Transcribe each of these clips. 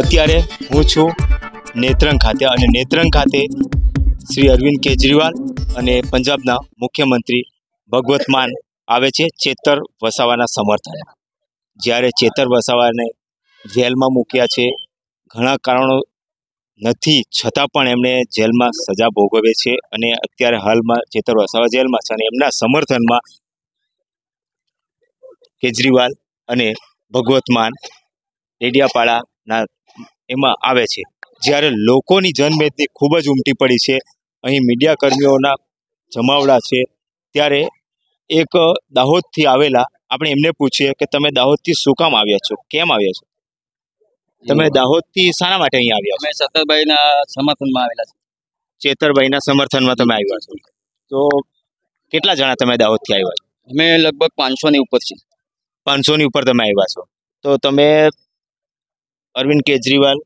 અત્યારે હું છું નેત્રંગ ખાતે અને નેત્રંગ ખાતે શ્રી અરવિંદ કેજરીવાલ અને પંજાબના મુખ્યમંત્રી ભગવત માન આવે છે ચેતર વસાવાના સમર્થન જ્યારે ચેતર વસાવાને જેલમાં મૂક્યા છે ઘણા કારણો નથી છતાં પણ એમણે જેલમાં સજા ભોગવે છે અને અત્યારે હાલમાં ચેતર વસાવા જેલમાં છે અને એમના સમર્થનમાં કેજરીવાલ અને ભગવત ભગવતમાન ડેડિયાપાડાના એમાં આવે છે જ્યારે લોકોની જનમેદની ખૂબ જ ઉમટી પડી છે અહીં મીડિયાકર્મીઓના જમાવડા છે ત્યારે એક દાહોદથી આવેલા આપણે એમને પૂછીએ કે તમે દાહોદથી શું કામ આવ્યા છો કેમ આવ્યા છો તમે દાહોદથી શાના માટે અહીં આવ્યા અમે સતરભાઈના સમર્થનમાં આવેલા છે ચેતરભાઈના સમર્થનમાં તમે આવ્યા છો તો કેટલા જણા તમે દાહોદથી આવ્યા છો અમે લગભગ પાંચસોની ઉપર છીએ પાંચસોની ઉપર તમે આવ્યા છો તો તમે અરવિંદ કેજરીવાલ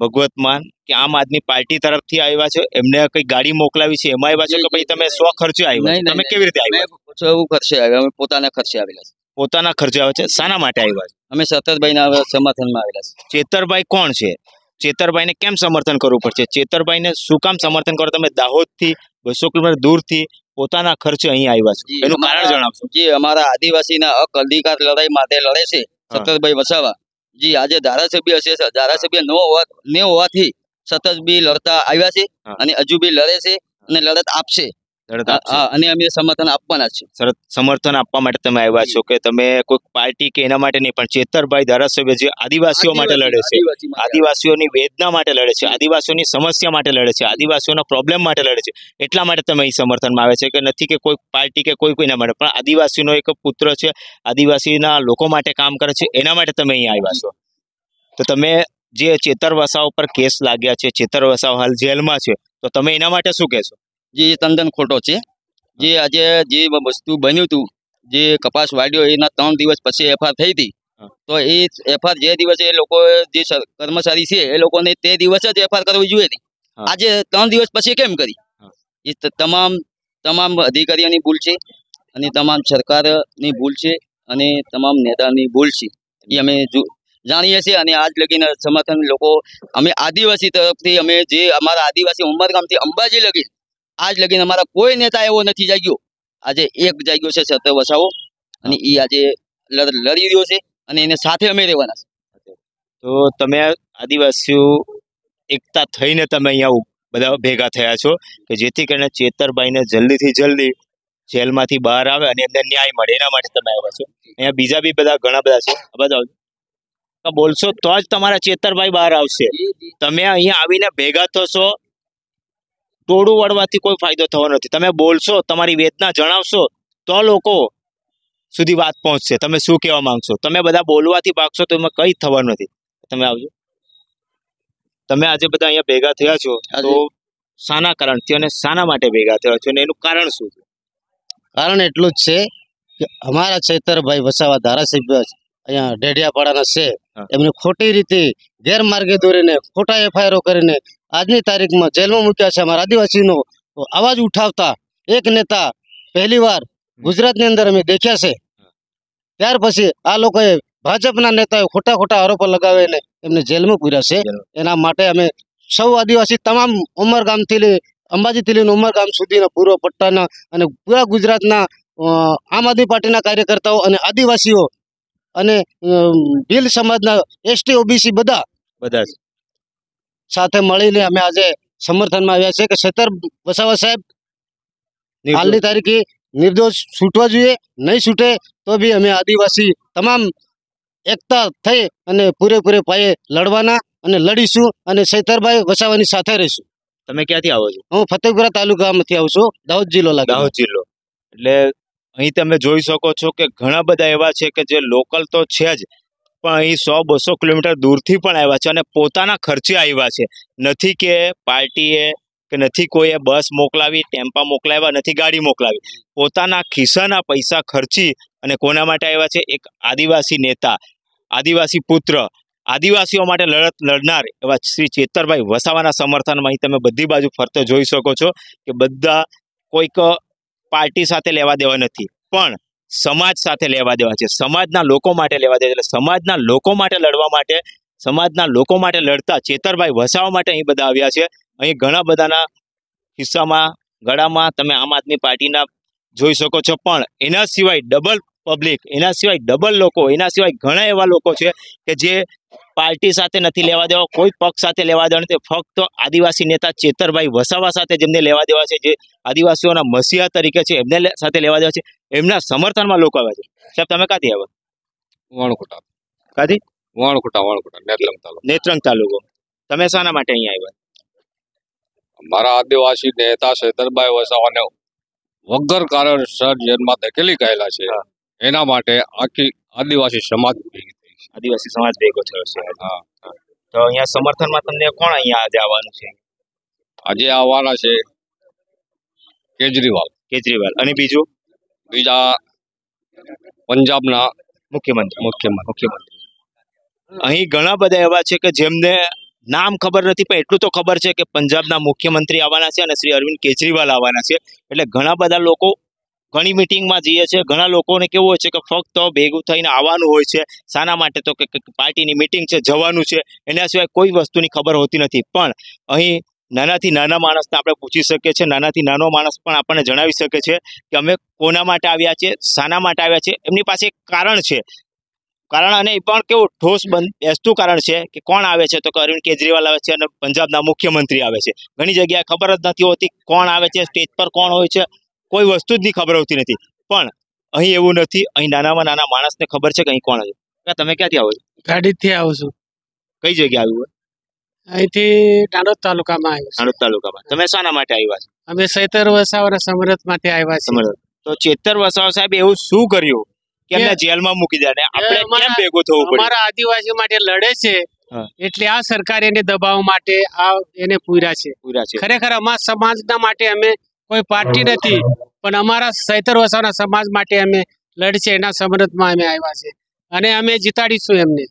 ભગવત માન કે આમ આદમી પાર્ટી તરફથી આવ્યા છો એમને કઈ ગાડી મોકલાવી છે એમાં આવ્યા છો કે પછી તમે સો ખર્ચે આવ્યા તમે કેવી રીતે આવ્યા એવું ખર્ચે આવ્યા અમે પોતાના ખર્ચે આવેલા છે પોતાના ખર્ચે આવે છે શાના માટે આવ્યા છે અમે સતતભાઈના સમર્થનમાં આવેલા છે ચેતરભાઈ કોણ છે ચેતરભાઈને કેમ સમર્થન કરવું પડશે ચેતરભાઈને શું કામ સમર્થન કરો તમે દાહોદ થી બસો કિલોમીટર દૂરથી પોતાના ખર્ચે અહીંયા આવ્યા છે એનું કારણ જણાવશો જી અમારા આદિવાસીના હક અધિકાર લડાઈ માટે લડે છે સતતભાઈ વસાવા જી આજે ધારાસભ્ય છે ધારાસભ્ય ન હોવા ન હોવાથી સતત બી લડતા આવ્યા છે અને હજુ બી લડે છે અને લડત આપશે અને અમે સમર્થન આપવાના છે સમર્થન આપવા માટે તમે આવ્યા છો કે તમે કોઈક પાર્ટી કે એના માટે નહીં પણ ચેતરભાઈ ધારાસભ્ય જે આદિવાસીઓ માટે લડે છે આદિવાસીઓની વેદના માટે લડે છે આદિવાસીઓની સમસ્યા માટે લડે છે આદિવાસીઓના પ્રોબ્લેમ માટે લડે છે એટલા માટે તમે અહીં સમર્થનમાં આવે છે કે નથી કે કોઈક પાર્ટી કે કોઈ કોઈના માટે પણ આદિવાસીનો એક પુત્ર છે આદિવાસીના લોકો માટે કામ કરે છે એના માટે તમે અહીં આવ્યા છો તો તમે જે ચેતર વસાવ પર કેસ લાગ્યા છે ચેતર વસાવ હાલ જેલમાં છે તો તમે એના માટે શું કહેશો જે તદ્દન ખોટો છે જે આજે જે વસ્તુ બન્યું હતું જે કપાસ વાડ્યો એના ત્રણ દિવસ પછી એફઆર થઈ હતી તો એ એફઆર જે દિવસે એ લોકો જે કર્મચારી છે એ લોકોને તે દિવસે જ એફઆર કરવી જોઈએ આજે ત્રણ દિવસ પછી કેમ કરી એ તમામ તમામ અધિકારીઓની ભૂલ છે અને તમામ સરકારની ભૂલ છે અને તમામ નેતાની ભૂલ છે એ અમે જાણીએ છીએ અને આજ લગીને સમર્થન લોકો અમે આદિવાસી તરફથી અમે જે અમારા આદિવાસી ઉમરગામથી અંબાજી લગી આજ લગીને અમારા કોઈ નેતા એવો નથી જાગ્યો આજે એક જાગ્યો છે સત્ય વસાવો અને એ આજે લડી રહ્યો છે અને એને સાથે અમે રહેવાના તો તમે આદિવાસીઓ એકતા થઈને તમે અહીંયા બધા ભેગા થયા છો કે જેથી કરીને ચેતરભાઈને જલ્દીથી જલ્દી જેલમાંથી બહાર આવે અને એમને ન્યાય મળે એના માટે તમે આવ્યા છો અહીંયા બીજા બી બધા ઘણા બધા છે બધા બોલશો તો જ તમારા ચેતરભાઈ બહાર આવશે તમે અહીંયા આવીને ભેગા થશો ટોળું વળવાથી કોઈ ફાયદો થવાનો નથી તમે બોલશો તમારી વેદના જણાવશો તો લોકો સુધી વાત પહોંચશે તમે શું કહેવા માંગશો તમે બધા બોલવાથી ભાગશો તો એમાં કંઈ થવાનું નથી તમે આવજો તમે આજે બધા અહીંયા ભેગા થયા છો તો શાના કારણથી અને શાના માટે ભેગા થયા છો અને એનું કારણ શું છે કારણ એટલું જ છે કે અમારા ચૈતરભાઈ વસાવા ધારાસભ્ય અહીંયા ડેડિયાપાડાના છે એમને ખોટી રીતે ગેરમાર્ગે દોરીને ખોટા એફઆઈઆર કરીને આજની તારીખમાં જેલમાં મૂક્યા છે અમારા આદિવાસીનો અવાજ ઉઠાવતા એક નેતા પહેલી વાર ગુજરાતની અંદર અમે દેખ્યા છે ત્યાર પછી આ લોકોએ ભાજપના નેતાઓ ખોટા ખોટા આરોપો લગાવીને એમને જેલમાં પૂર્યા છે એના માટે અમે સૌ આદિવાસી તમામ ઉમરગામથી લઈ અંબાજીથી લઈને ઉમરગામ સુધીના પૂર્વ પટ્ટાના અને પૂરા ગુજરાતના આમ આદમી પાર્ટીના કાર્યકર્તાઓ અને આદિવાસીઓ અને ભીલ સમાજના એસટી ઓબીસી બધા બધા સાથે મળીને અમે આજે સમર્થનમાં આવ્યા છે કે સતર વસાવા સાહેબ હાલની તારીખે નિર્દોષ છૂટવા જોઈએ નહીં છૂટે તો બી અમે આદિવાસી તમામ એકતા થઈ અને પૂરેપૂરે પાયે લડવાના અને લડીશું અને સૈતરભાઈ વસાવાની સાથે રહીશું તમે ક્યાંથી આવો છો હું ફતેપુરા તાલુકામાંથી આવું છું દાહોદ જિલ્લો દાહોદ જિલ્લો એટલે અહીં તમે જોઈ શકો છો કે ઘણા બધા એવા છે કે જે લોકલ તો છે જ પણ અહીં સો બસો કિલોમીટર દૂરથી પણ આવ્યા છે અને પોતાના ખર્ચે આવ્યા છે નથી કે પાર્ટીએ કે નથી કોઈએ બસ મોકલાવી ટેમ્પા મોકલાવ્યા નથી ગાડી મોકલાવી પોતાના ખિસ્સાના પૈસા ખર્ચી અને કોના માટે આવ્યા છે એક આદિવાસી નેતા આદિવાસી પુત્ર આદિવાસીઓ માટે લડત લડનાર એવા શ્રી ચેતરભાઈ વસાવાના સમર્થનમાં અહીં તમે બધી બાજુ ફરતો જોઈ શકો છો કે બધા કોઈક પાર્ટી સાથે લેવા દેવા નથી પણ સમાજ સાથે લેવા દેવા છે સમાજના લોકો માટે લેવા દેવા એટલે સમાજના લોકો માટે લડવા માટે સમાજના લોકો માટે લડતા ચેતરભાઈ વસાવા માટે અહીં બધા આવ્યા છે અહીં ઘણા બધાના કિસ્સામાં ગળામાં તમે આમ આદમી પાર્ટીના જોઈ શકો છો પણ એના સિવાય ડબલ પબ્લિક એના સિવાય ડબલ લોકો એના સિવાય ઘણા એવા લોકો છે કે જે પાર્ટી સાથે નથી લેવા દેવા કોઈ પક્ષ સાથે લેવા દેવા નથી ફક્ત આદિવાસી નેતા ચેતરભાઈ વસાવા સાથે જેમને લેવા દેવા છે જે આદિવાસીઓના મસીહા તરીકે છે એમને સાથે લેવા દેવા છે એમના સમર્થનમાં લોકો આવે છે સાહેબ તમે ક્યાંથી આવ્યા વાણકોટા ક્યાંથી વાણકોટા વાણકોટા નેત્રંગ તાલુકો નેત્રંગ તાલુકો તમે શાના માટે અહીંયા આવ્યા મારા આદિવાસી નેતા શેતરભાઈ વસાવાને વગર કારણ સર જેલમાં ધકેલી ગયેલા છે એના માટે આખી આદિવાસી સમાજ ભેગી થઈ છે આદિવાસી સમાજ ભેગો થયો છે હા તો અહીંયા સમર્થનમાં તમને કોણ અહીંયા આજે આવવાનું છે આજે આવવાના છે કેજરીવાલ કેજરીવાલ અને બીજું બીજા પંજાબના મુખ્યમંત્રી મુખ્યમંત્રી મુખ્યમંત્રી અહીં ઘણા બધા એવા છે કે જેમને નામ ખબર નથી પણ એટલું તો ખબર છે કે પંજાબના મુખ્યમંત્રી આવવાના છે અને શ્રી અરવિંદ કેજરીવાલ આવવાના છે એટલે ઘણા બધા લોકો ઘણી મિટિંગમાં જઈએ છે ઘણા લોકોને કેવું હોય છે કે ફક્ત ભેગું થઈને આવવાનું હોય છે શાના માટે તો કે પાર્ટીની મિટિંગ છે જવાનું છે એના સિવાય કોઈ વસ્તુની ખબર હોતી નથી પણ અહીં નાનાથી નાના માણસને આપણે પૂછી શકીએ છીએ નાનાથી નાનો માણસ પણ આપણને જણાવી શકે છે કે અમે કોના માટે આવ્યા છે શાના માટે આવ્યા છે એમની પાસે એક કારણ છે કારણ અને એ પણ કેવું ઠોસ બેસતું કારણ છે કે કોણ આવે છે તો કે અરવિંદ કેજરીવાલ આવે છે અને પંજાબના મુખ્યમંત્રી આવે છે ઘણી જગ્યાએ ખબર જ નથી હોતી કોણ આવે છે સ્ટેજ પર કોણ હોય છે કોઈ વસ્તુ જ નહીં ખબર હોતી નથી પણ અહીં એવું નથી અહીં નાનામાં નાના માણસને ખબર છે કે અહીં કોણ આવ્યું તમે ક્યાંથી આવો છો ગાડીથી આવો છો કઈ જગ્યાએ આવ્યું અહીંથી દાણોદ તાલુકામાં આવ્યું દાણોદ તાલુકામાં તમે શાના માટે આવ્યા છો અમે ચેતર વસાવ અને સમરથ માટે આવ્યા છીએ તો ચેતર વસાવ સાહેબ એવું શું કર્યું કે એમને જેલમાં મૂકી દે આપણે કેમ ભેગું થવું પડે અમારા આદિવાસીઓ માટે લડે છે એટલે આ સરકાર એને દબાવ માટે આ એને પૂર્યા છે પૂર્યા છે ખરેખર અમારા સમાજના માટે અમે કોઈ પાર્ટી નથી પણ અમારા સૈતર વસાવના સમાજ માટે અમે લડશે એના સમરથમાં અમે આવ્યા છે અને અમે જીતાડીશું એમને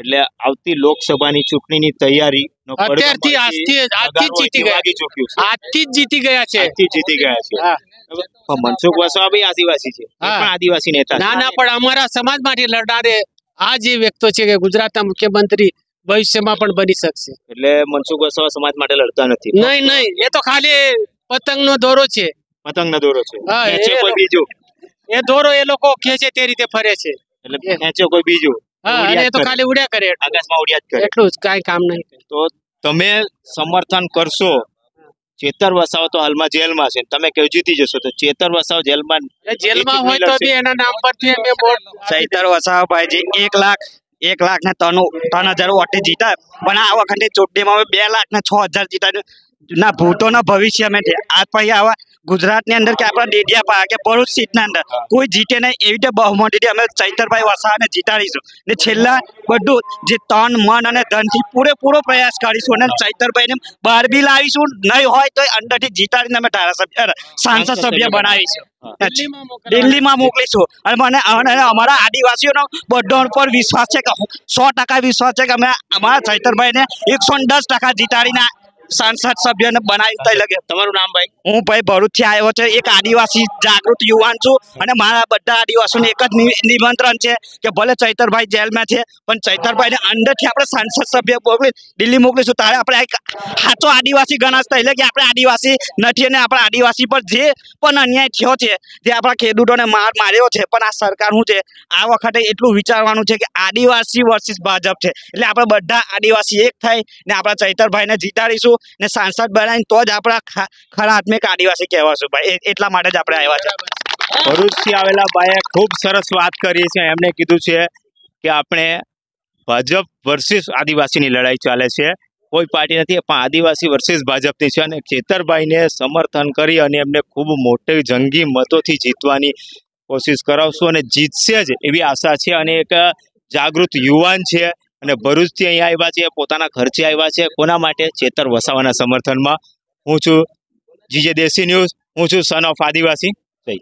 એટલે આવતી લોકસભાની ચૂંટણીની તૈયારી અત્યારથી આજથી જીતી ગયા છે આજથી જીતી ગયા છે મનસુખ વસાવા આદિવાસી છે પણ આદિવાસી નેતા ના ના પણ અમારા સમાજ માટે લડનારે આ જે વ્યક્તો છે કે ગુજરાતના મુખ્યમંત્રી ભવિષ્યમાં પણ બની શકશે એટલે મનસુખ વસવા સમાજ માટે લડતા નથી નહીં નહીં એ તો ખાલી પતંગ નો દોરો છે પતંગ નો દોરો છે બીજો એ દોરો એ લોકો કે છે તે રીતે ફરે છે એટલે કોઈ બીજું તમે સમર્થન કરશો ચેતર વસાવ તો હાલમાં જેલમાં છે તમે કેવું જીતી જશો તો ચેતર વસાવ જેલમાં જેલમાં હોય તો એના નામ પરથી ચેતર વસાવ ભાઈજી એક લાખ એક લાખ ને ત્રણ ત્રણ હજાર વોટે જીતા પણ આ વખતે ચૂંટણીમાં બે લાખ ને છ હજાર જીતા ના ભૂતો ના ભવિષ્ય મેં આજ પછી આવા ગુજરાતની અંદર કે આપણા ડેડિયાપા કે ભરૂચ સીટના અંદર કોઈ જીતે નહીં એવી રીતે બહુમતીથી અમે ચૈતરભાઈ વસાવાને જીતાડીશું ને છેલ્લા બધું જે તન મન અને ધનથી પૂરેપૂરો પ્રયાસ કરીશું અને ચૈતરભાઈને બહાર બી લાવીશું નહીં હોય તો અંદરથી જીતાડીને અમે ધારાસભ્ય સાંસદ સભ્ય બનાવીશું દિલ્હીમાં મોકલીશું અને મને અમારા આદિવાસીઓનો બધો પર વિશ્વાસ છે કે સો ટકા વિશ્વાસ છે કે અમે અમારા ચૈતરભાઈને એકસો દસ ટકા જીતાડીને સંસદ સભ્યને બનાવી તય લગે તમારું નામ ભાઈ હું ભાઈ ભરૂચથી આવ્યો છે એક આદિવાસી જાગૃત યુવાન છું અને મારા બધા આદિવાસીઓને એક જ નિમંત્રણ છે કે ભલે ચૈતરભાઈ જેલમાં છે પણ ચૈતરભાઈને અંદરથી આપણે સંસદ સભ્ય મોકલી દિલ્હી મોકલીશું ત્યારે આપણે એક સાચો આદિવાસી ગણાશ એટલે કે આપણે આદિવાસી નથી અને આપણા આદિવાસી પર જે પણ અન્યાય થયો છે જે આપણા ખેડૂતોને માર માર્યો છે પણ આ સરકાર શું છે આ વખતે એટલું વિચારવાનું છે કે આદિવાસી વર્સિસ ભાજપ છે એટલે આપણે બધા આદિવાસી એક થાય ને આપણા ચૈતરભાઈને જીતાડીશું ને સાંસદ બનાવીને તો જ આપણા ખરા આત્મિક આદિવાસી કહેવાશું ભાઈ એટલા માટે જ આપણે આવ્યા છે ભરૂચથી આવેલા ભાઈએ ખૂબ સરસ વાત કરી છે એમણે કીધું છે કે આપણે ભાજપ વર્સિસ આદિવાસીની લડાઈ ચાલે છે કોઈ પાર્ટી નથી પણ આદિવાસી વર્સિસ ભાજપની છે અને ખેતરભાઈને સમર્થન કરી અને એમને ખૂબ મોટી જંગી મતોથી જીતવાની કોશિશ કરાવશું અને જીતશે જ એવી આશા છે અને એક જાગૃત યુવાન છે અને ભરૂચથી અહીંયા આવ્યા છે પોતાના ખર્ચે આવ્યા છે કોના માટે ચેતર વસાવાના સમર્થનમાં હું છું જીજે દેશી ન્યૂઝ હું છું સન ઓફ આદિવાસી થઈ